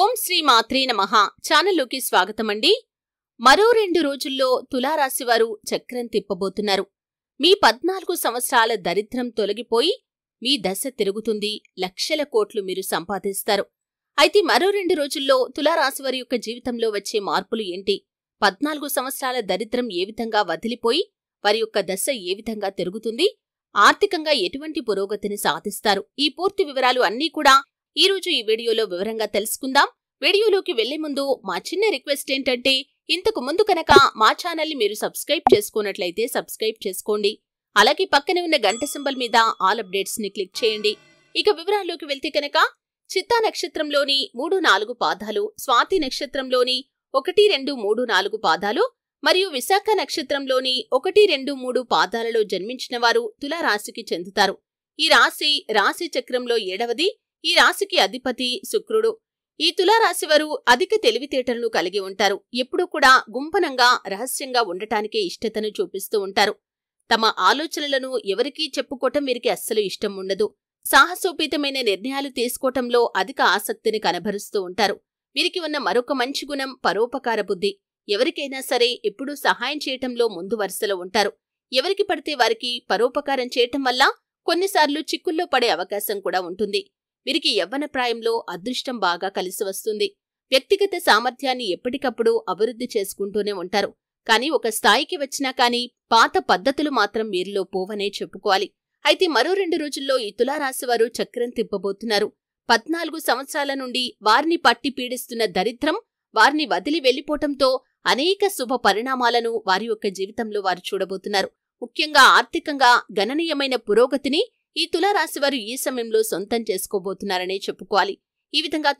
ఓం శ్రీ మాత్రే నమ ఛానల్లోకి అండి మరో రెండు రోజుల్లో తులారాశివారు చక్రం తిప్పబోతున్నారు మీ పద్నాలుగు సంవత్సరాల దరిద్రం తొలగిపోయి మీ దశ తిరుగుతుంది లక్షల కోట్లు మీరు సంపాదిస్తారు అయితే మరో రెండు రోజుల్లో తులారాశివారి యొక్క జీవితంలో వచ్చే మార్పులు ఏంటి పద్నాలుగు సంవత్సరాల దరిద్రం ఏ విధంగా వదిలిపోయి వారి యొక్క దశ ఏ విధంగా తిరుగుతుంది ఆర్థికంగా ఎటువంటి పురోగతిని సాధిస్తారు ఈ పూర్తి వివరాలు అన్నీ కూడా ఈరోజు ఈ వీడియోలో వివరంగా తెలుసుకుందాం వీడియోలోకి వెళ్లే ముందు మా చిన్న రిక్వెస్ట్ ఏంటంటే ఇంతకు ముందు కనుక మా ఛానల్ని మీరు సబ్స్క్రైబ్ చేసుకున్నట్లయితే సబ్స్క్రైబ్ చేసుకోండి అలాగే పక్కనే ఉన్న గంట సింబల్ మీద ఆల్ అప్డేట్స్ని క్లిక్ చేయండి ఇక వివరాల్లోకి వెళ్తే కనుక చిత్తా నక్షత్రంలోని మూడు నాలుగు పాదాలు స్వాతి నక్షత్రంలోని ఒకటి రెండు మూడు నాలుగు పాదాలు మరియు విశాఖ నక్షత్రంలోని ఒకటి రెండు మూడు పాదాలలో జన్మించిన వారు తులారాశికి చెందుతారు ఈ రాశి రాశి చక్రంలో ఏడవది ఈ రాశికి అధిపతి శుక్రుడు ఈ తులారాశివారు అధిక తెలివితేటలను కలిగి ఉంటారు ఎప్పుడూ కూడా గుంపనంగా రహస్యంగా ఉండటానికి ఇష్టతను చూపిస్తూ ఉంటారు తమ ఆలోచనలను ఎవరికీ చెప్పుకోవటం వీరికి అస్సలు ఇష్టం ఉండదు సాహసోపేతమైన నిర్ణయాలు తీసుకోవటంలో అధిక ఆసక్తిని కనబరుస్తూ ఉంటారు వీరికి ఉన్న మరొక మంచి గుణం పరోపకార బుద్ధి ఎవరికైనా సరే ఎప్పుడూ సహాయం చేయటంలో ముందు వరుసలో ఉంటారు ఎవరికి పడితే వారికి పరోపకారం చేయటం వల్ల కొన్నిసార్లు చిక్కుల్లో పడే అవకాశం కూడా ఉంటుంది వీరికి యవ్వనప్రాయంలో అదృష్టం బాగా కలిసి వస్తుంది వ్యక్తిగత సామర్థ్యాన్ని ఎప్పటికప్పుడు అభివృద్ధి చేసుకుంటూనే ఉంటారు కానీ ఒక స్థాయికి వచ్చినా కానీ పాత పద్ధతులు మాత్రం వీరిలో పోవనే చెప్పుకోవాలి అయితే మరో రెండు రోజుల్లో ఈ తులారాశివారు చక్రం తిప్పబోతున్నారు పద్నాలుగు సంవత్సరాల నుండి వారిని పట్టి పీడిస్తున్న దరిద్రం వారిని వదిలి వెళ్లిపోవటంతో అనేక శుభ పరిణామాలను వారి యొక్క జీవితంలో వారు చూడబోతున్నారు ముఖ్యంగా ఆర్థికంగా గణనీయమైన పురోగతిని ఈ వారు ఈ సమయంలో సొంతం చేసుకోబోతున్నారనే చెప్పుకోవాలి ఈ విధంగా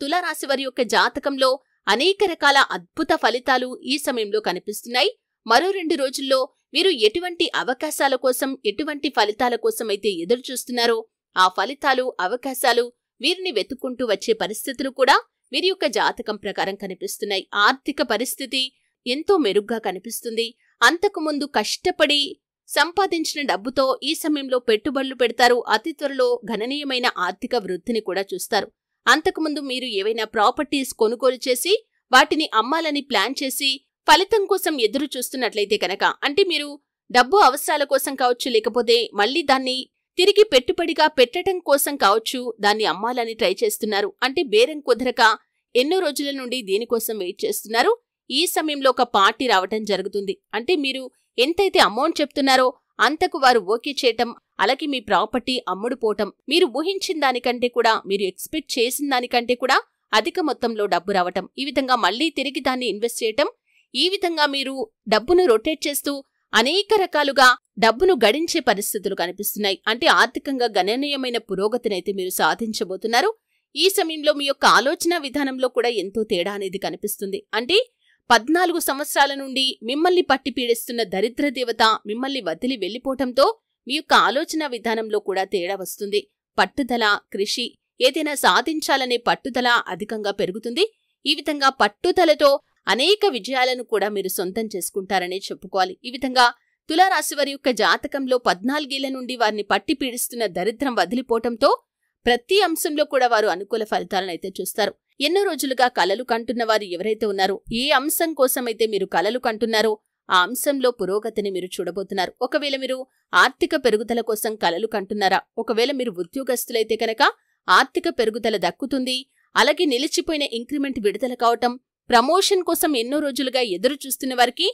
వారి యొక్క జాతకంలో అనేక రకాల అద్భుత ఫలితాలు ఈ సమయంలో కనిపిస్తున్నాయి మరో రెండు రోజుల్లో మీరు ఎటువంటి అవకాశాల కోసం ఎటువంటి ఫలితాల కోసం అయితే ఎదురు చూస్తున్నారో ఆ ఫలితాలు అవకాశాలు వీరిని వెతుక్కుంటూ వచ్చే పరిస్థితులు కూడా వీరి యొక్క జాతకం ప్రకారం కనిపిస్తున్నాయి ఆర్థిక పరిస్థితి ఎంతో మెరుగ్గా కనిపిస్తుంది అంతకుముందు కష్టపడి సంపాదించిన డబ్బుతో ఈ సమయంలో పెట్టుబడులు పెడతారు అతి త్వరలో గణనీయమైన ఆర్థిక వృద్ధిని కూడా చూస్తారు అంతకుముందు మీరు ఏవైనా ప్రాపర్టీస్ కొనుగోలు చేసి వాటిని అమ్మాలని ప్లాన్ చేసి ఫలితం కోసం ఎదురు చూస్తున్నట్లయితే కనుక అంటే మీరు డబ్బు అవసరాల కోసం కావచ్చు లేకపోతే మళ్ళీ దాన్ని తిరిగి పెట్టుబడిగా పెట్టడం కోసం కావచ్చు దాన్ని అమ్మాలని ట్రై చేస్తున్నారు అంటే బేరం కుదరక ఎన్నో రోజుల నుండి దీనికోసం వెయిట్ చేస్తున్నారు ఈ సమయంలో ఒక పార్టీ రావటం జరుగుతుంది అంటే మీరు ఎంతైతే అమౌంట్ చెప్తున్నారో అంతకు వారు ఓకే చేయటం అలాగే మీ ప్రాపర్టీ అమ్ముడుపోవటం మీరు ఊహించిన దానికంటే కూడా మీరు ఎక్స్పెక్ట్ చేసిన దానికంటే కూడా అధిక మొత్తంలో డబ్బు రావటం ఈ విధంగా మళ్లీ తిరిగి దాన్ని ఇన్వెస్ట్ చేయటం ఈ విధంగా మీరు డబ్బును రొటేట్ చేస్తూ అనేక రకాలుగా డబ్బును గడించే పరిస్థితులు కనిపిస్తున్నాయి అంటే ఆర్థికంగా గణనీయమైన పురోగతినైతే మీరు సాధించబోతున్నారు ఈ సమయంలో మీ యొక్క ఆలోచన విధానంలో కూడా ఎంతో తేడా అనేది కనిపిస్తుంది అంటే పద్నాలుగు సంవత్సరాల నుండి మిమ్మల్ని పట్టి పీడిస్తున్న దరిద్ర దేవత మిమ్మల్ని వదిలి వెళ్ళిపోవటంతో మీ యొక్క ఆలోచన విధానంలో కూడా తేడా వస్తుంది పట్టుదల కృషి ఏదైనా సాధించాలనే పట్టుదల అధికంగా పెరుగుతుంది ఈ విధంగా పట్టుదలతో అనేక విజయాలను కూడా మీరు సొంతం చేసుకుంటారనే చెప్పుకోవాలి ఈ విధంగా తులారాశి వారి యొక్క జాతకంలో పద్నాలుగేళ్ల నుండి వారిని పట్టి పీడిస్తున్న దరిద్రం వదిలిపోవటంతో ప్రతి అంశంలో కూడా వారు అనుకూల ఫలితాలను అయితే చూస్తారు ఎన్నో రోజులుగా కలలు కంటున్న వారు ఎవరైతే ఉన్నారో ఏ అంశం కోసమైతే మీరు కలలు కంటున్నారో ఆ అంశంలో పురోగతిని మీరు చూడబోతున్నారు ఒకవేళ మీరు ఆర్థిక పెరుగుదల కోసం కలలు కంటున్నారా ఒకవేళ మీరు ఉద్యోగస్తులైతే కనుక ఆర్థిక పెరుగుదల దక్కుతుంది అలాగే నిలిచిపోయిన ఇంక్రిమెంట్ విడుదల కావటం ప్రమోషన్ కోసం ఎన్నో రోజులుగా ఎదురు చూస్తున్న వారికి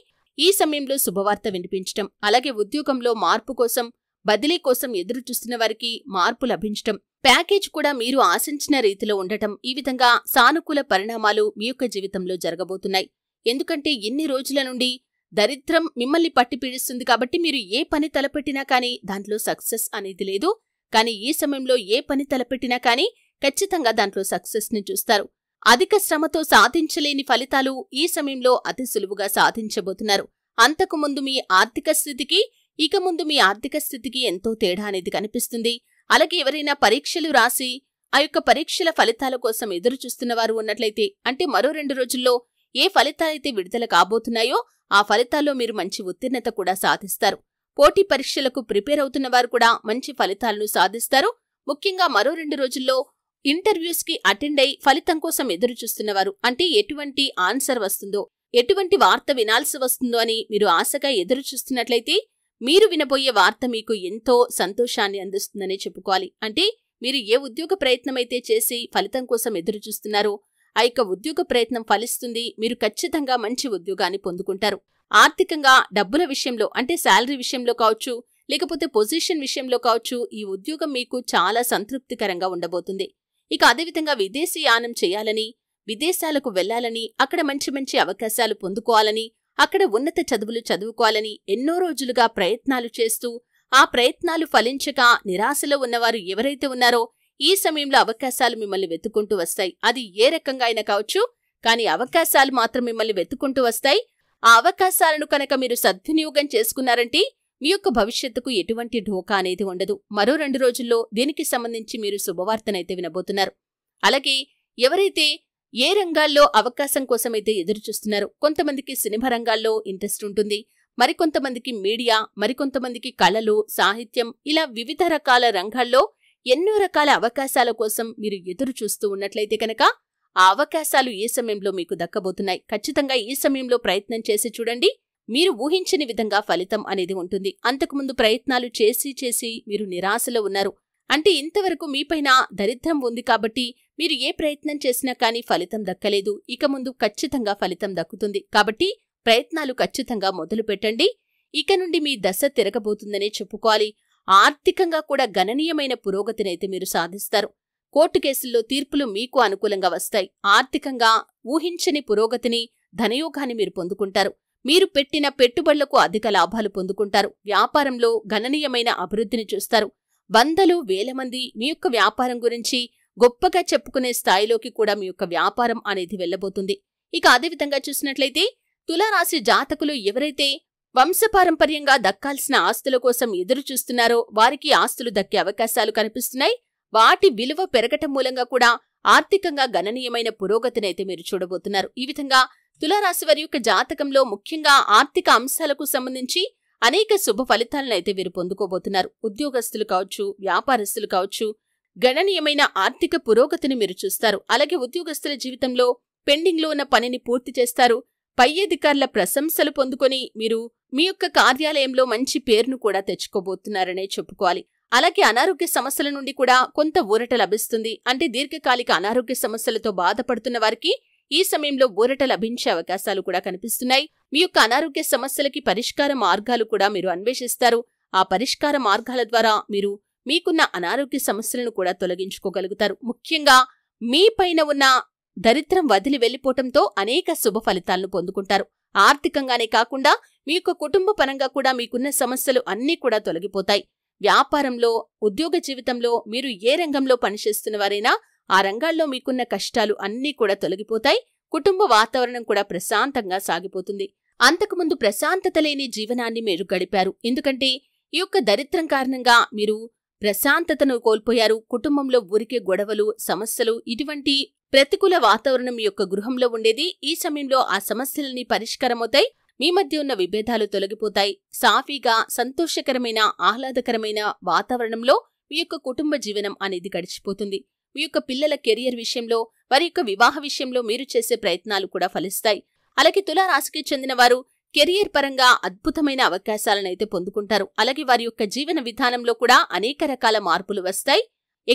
ఈ సమయంలో శుభవార్త వినిపించటం అలాగే ఉద్యోగంలో మార్పు కోసం బదిలీ కోసం ఎదురు చూస్తున్న వారికి మార్పు లభించటం ప్యాకేజ్ కూడా మీరు ఆశించిన రీతిలో ఉండటం ఈ విధంగా సానుకూల పరిణామాలు మీ యొక్క జీవితంలో జరగబోతున్నాయి ఎందుకంటే ఎన్ని రోజుల నుండి దరిద్రం మిమ్మల్ని పట్టి పీడిస్తుంది కాబట్టి మీరు ఏ పని తలపెట్టినా కానీ దాంట్లో సక్సెస్ అనేది లేదు కానీ ఈ సమయంలో ఏ పని తలపెట్టినా కానీ ఖచ్చితంగా దాంట్లో సక్సెస్ని చూస్తారు అధిక శ్రమతో సాధించలేని ఫలితాలు ఈ సమయంలో అతి సులువుగా సాధించబోతున్నారు అంతకుముందు మీ ఆర్థిక స్థితికి ఇక ముందు మీ ఆర్థిక స్థితికి ఎంతో తేడా అనేది కనిపిస్తుంది అలాగే ఎవరైనా పరీక్షలు రాసి ఆ యొక్క పరీక్షల ఫలితాల కోసం ఎదురు చూస్తున్నవారు ఉన్నట్లయితే అంటే మరో రెండు రోజుల్లో ఏ ఫలితాలైతే విడుదల కాబోతున్నాయో ఆ ఫలితాల్లో మీరు మంచి ఉత్తీర్ణత కూడా సాధిస్తారు పోటీ పరీక్షలకు ప్రిపేర్ అవుతున్న వారు కూడా మంచి ఫలితాలను సాధిస్తారు ముఖ్యంగా మరో రెండు రోజుల్లో ఇంటర్వ్యూస్కి అటెండ్ అయి ఫలితం కోసం ఎదురు చూస్తున్నవారు అంటే ఎటువంటి ఆన్సర్ వస్తుందో ఎటువంటి వార్త వినాల్సి వస్తుందో అని మీరు ఆశగా ఎదురు చూస్తున్నట్లయితే మీరు వినబోయే వార్త మీకు ఎంతో సంతోషాన్ని అందిస్తుందనే చెప్పుకోవాలి అంటే మీరు ఏ ఉద్యోగ ప్రయత్నమైతే చేసి ఫలితం కోసం ఎదురు చూస్తున్నారో ఆ యొక్క ఉద్యోగ ప్రయత్నం ఫలిస్తుంది మీరు ఖచ్చితంగా మంచి ఉద్యోగాన్ని పొందుకుంటారు ఆర్థికంగా డబ్బుల విషయంలో అంటే శాలరీ విషయంలో కావచ్చు లేకపోతే పొజిషన్ విషయంలో కావచ్చు ఈ ఉద్యోగం మీకు చాలా సంతృప్తికరంగా ఉండబోతుంది ఇక అదేవిధంగా విదేశీయానం చేయాలని విదేశాలకు వెళ్లాలని అక్కడ మంచి మంచి అవకాశాలు పొందుకోవాలని అక్కడ ఉన్నత చదువులు చదువుకోవాలని ఎన్నో రోజులుగా ప్రయత్నాలు చేస్తూ ఆ ప్రయత్నాలు ఫలించక నిరాశలో ఉన్నవారు ఎవరైతే ఉన్నారో ఈ సమయంలో అవకాశాలు మిమ్మల్ని వెతుకుంటూ వస్తాయి అది ఏ రకంగా అయినా కావచ్చు కానీ అవకాశాలు మాత్రం మిమ్మల్ని వెతుకుంటూ వస్తాయి ఆ అవకాశాలను కనుక మీరు సద్వినియోగం చేసుకున్నారంటే మీ యొక్క భవిష్యత్తుకు ఎటువంటి ఢోకా అనేది ఉండదు మరో రెండు రోజుల్లో దీనికి సంబంధించి మీరు శుభవార్తనైతే వినబోతున్నారు అలాగే ఎవరైతే ఏ రంగాల్లో అవకాశం కోసమైతే ఎదురుచూస్తున్నారు కొంతమందికి సినిమా రంగాల్లో ఇంట్రెస్ట్ ఉంటుంది మరికొంతమందికి మీడియా మరికొంతమందికి కళలు సాహిత్యం ఇలా వివిధ రకాల రంగాల్లో ఎన్నో రకాల అవకాశాల కోసం మీరు ఎదురు చూస్తూ ఉన్నట్లయితే కనుక ఆ అవకాశాలు ఏ సమయంలో మీకు దక్కబోతున్నాయి ఖచ్చితంగా ఈ సమయంలో ప్రయత్నం చేసి చూడండి మీరు ఊహించని విధంగా ఫలితం అనేది ఉంటుంది అంతకుముందు ప్రయత్నాలు చేసి చేసి మీరు నిరాశలో ఉన్నారు అంటే ఇంతవరకు మీపైన దరిద్రం ఉంది కాబట్టి మీరు ఏ ప్రయత్నం చేసినా కానీ ఫలితం దక్కలేదు ఇక ముందు ఖచ్చితంగా ఫలితం దక్కుతుంది కాబట్టి ప్రయత్నాలు ఖచ్చితంగా మొదలు పెట్టండి ఇక నుండి మీ దశ తిరగబోతుందనే చెప్పుకోవాలి ఆర్థికంగా కూడా గణనీయమైన పురోగతినైతే మీరు సాధిస్తారు కోర్టు కేసుల్లో తీర్పులు మీకు అనుకూలంగా వస్తాయి ఆర్థికంగా ఊహించని పురోగతిని ధనయోగాన్ని మీరు పొందుకుంటారు మీరు పెట్టిన పెట్టుబడులకు అధిక లాభాలు పొందుకుంటారు వ్యాపారంలో గణనీయమైన అభివృద్ధిని చూస్తారు వందలు వేల మంది మీ యొక్క వ్యాపారం గురించి గొప్పగా చెప్పుకునే స్థాయిలోకి కూడా మీ యొక్క వ్యాపారం అనేది వెళ్ళబోతుంది ఇక అదేవిధంగా చూసినట్లయితే తులారాశి జాతకులు ఎవరైతే వంశపారంపర్యంగా దక్కాల్సిన ఆస్తుల కోసం ఎదురు చూస్తున్నారో వారికి ఆస్తులు దక్కే అవకాశాలు కనిపిస్తున్నాయి వాటి విలువ పెరగటం మూలంగా కూడా ఆర్థికంగా గణనీయమైన పురోగతినైతే మీరు చూడబోతున్నారు ఈ విధంగా తులారాశి వారి యొక్క జాతకంలో ముఖ్యంగా ఆర్థిక అంశాలకు సంబంధించి అనేక శుభ ఫలితాలనైతే వీరు పొందుకోబోతున్నారు ఉద్యోగస్తులు కావచ్చు వ్యాపారస్తులు కావచ్చు గణనీయమైన ఆర్థిక పురోగతిని మీరు చూస్తారు అలాగే ఉద్యోగస్తుల జీవితంలో పెండింగ్లో ఉన్న పనిని పూర్తి చేస్తారు పై అధికారుల ప్రశంసలు పొందుకొని మీరు మీ యొక్క కార్యాలయంలో మంచి పేరును కూడా తెచ్చుకోబోతున్నారనే చెప్పుకోవాలి అలాగే అనారోగ్య సమస్యల నుండి కూడా కొంత ఊరట లభిస్తుంది అంటే దీర్ఘకాలిక అనారోగ్య సమస్యలతో బాధపడుతున్న వారికి ఈ సమయంలో ఊరట లభించే అవకాశాలు కూడా కనిపిస్తున్నాయి మీ యొక్క అనారోగ్య సమస్యలకి పరిష్కార మార్గాలు కూడా మీరు అన్వేషిస్తారు ఆ పరిష్కార మార్గాల ద్వారా మీరు మీకున్న అనారోగ్య సమస్యలను కూడా తొలగించుకోగలుగుతారు ముఖ్యంగా మీ పైన ఉన్న దరిద్రం వదిలి వెళ్లిపోవటంతో అనేక శుభ ఫలితాలను పొందుకుంటారు ఆర్థికంగానే కాకుండా మీ యొక్క కుటుంబ పరంగా కూడా మీకున్న సమస్యలు అన్నీ కూడా తొలగిపోతాయి వ్యాపారంలో ఉద్యోగ జీవితంలో మీరు ఏ రంగంలో పనిచేస్తున్న వారైనా ఆ రంగాల్లో మీకున్న కష్టాలు అన్నీ కూడా తొలగిపోతాయి కుటుంబ వాతావరణం కూడా ప్రశాంతంగా సాగిపోతుంది అంతకుముందు ప్రశాంతత లేని జీవనాన్ని మీరు గడిపారు ఎందుకంటే ఈ యొక్క దరిద్రం కారణంగా మీరు ప్రశాంతతను కోల్పోయారు కుటుంబంలో ఊరికే గొడవలు సమస్యలు ఇటువంటి ప్రతికూల వాతావరణం మీ యొక్క గృహంలో ఉండేది ఈ సమయంలో ఆ సమస్యలని పరిష్కారమవుతాయి మీ మధ్య ఉన్న విభేదాలు తొలగిపోతాయి సాఫీగా సంతోషకరమైన ఆహ్లాదకరమైన వాతావరణంలో మీ యొక్క కుటుంబ జీవనం అనేది గడిచిపోతుంది మీ యొక్క పిల్లల కెరియర్ విషయంలో వారి యొక్క వివాహ విషయంలో మీరు చేసే ప్రయత్నాలు కూడా ఫలిస్తాయి అలాగే తులారాశికి చెందిన వారు కెరియర్ పరంగా అద్భుతమైన అవకాశాలనైతే పొందుకుంటారు అలాగే వారి యొక్క జీవన విధానంలో కూడా అనేక రకాల మార్పులు వస్తాయి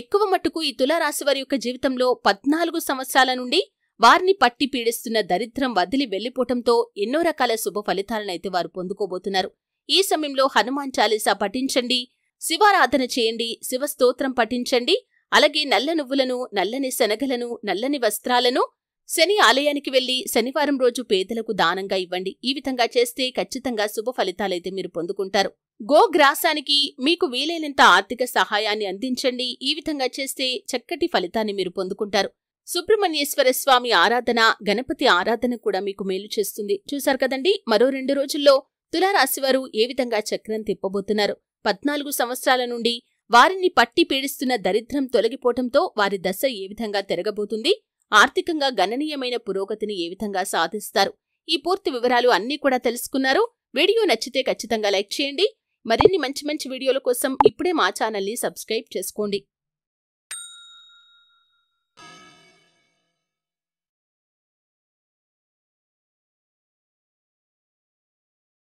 ఎక్కువ మట్టుకు ఈ తులారాశి వారి యొక్క జీవితంలో పద్నాలుగు సంవత్సరాల నుండి వారిని పట్టి పీడిస్తున్న దరిద్రం వదిలి వెళ్లిపోవటంతో ఎన్నో రకాల శుభ ఫలితాలనైతే వారు పొందుకోబోతున్నారు ఈ సమయంలో హనుమాన్ చాలీసా పఠించండి శివారాధన చేయండి శివ స్తోత్రం పఠించండి అలాగే నల్ల నువ్వులను నల్లని శనగలను నల్లని వస్త్రాలను శని ఆలయానికి వెళ్లి శనివారం రోజు పేదలకు దానంగా ఇవ్వండి ఈ విధంగా చేస్తే ఖచ్చితంగా శుభ ఫలితాలైతే మీరు పొందుకుంటారు గో గ్రాసానికి మీకు వీలైనంత ఆర్థిక సహాయాన్ని అందించండి ఈ విధంగా చేస్తే చక్కటి ఫలితాన్ని మీరు పొందుకుంటారు సుబ్రహ్మణ్యేశ్వర స్వామి ఆరాధన గణపతి ఆరాధన కూడా మీకు మేలు చేస్తుంది చూశారు కదండి మరో రెండు రోజుల్లో తులారాశివారు ఏ విధంగా చక్రం తిప్పబోతున్నారు పద్నాలుగు సంవత్సరాల నుండి వారిని పట్టి పీడిస్తున్న దరిద్రం తొలగిపోవటంతో వారి దశ ఏ విధంగా తిరగబోతుంది ఆర్థికంగా గణనీయమైన పురోగతిని ఏ విధంగా సాధిస్తారు ఈ పూర్తి వివరాలు అన్నీ కూడా తెలుసుకున్నారు వీడియో నచ్చితే ఖచ్చితంగా లైక్ చేయండి మరిన్ని మంచి మంచి వీడియోల కోసం ఇప్పుడే మా ఛానల్ని సబ్స్క్రైబ్ చేసుకోండి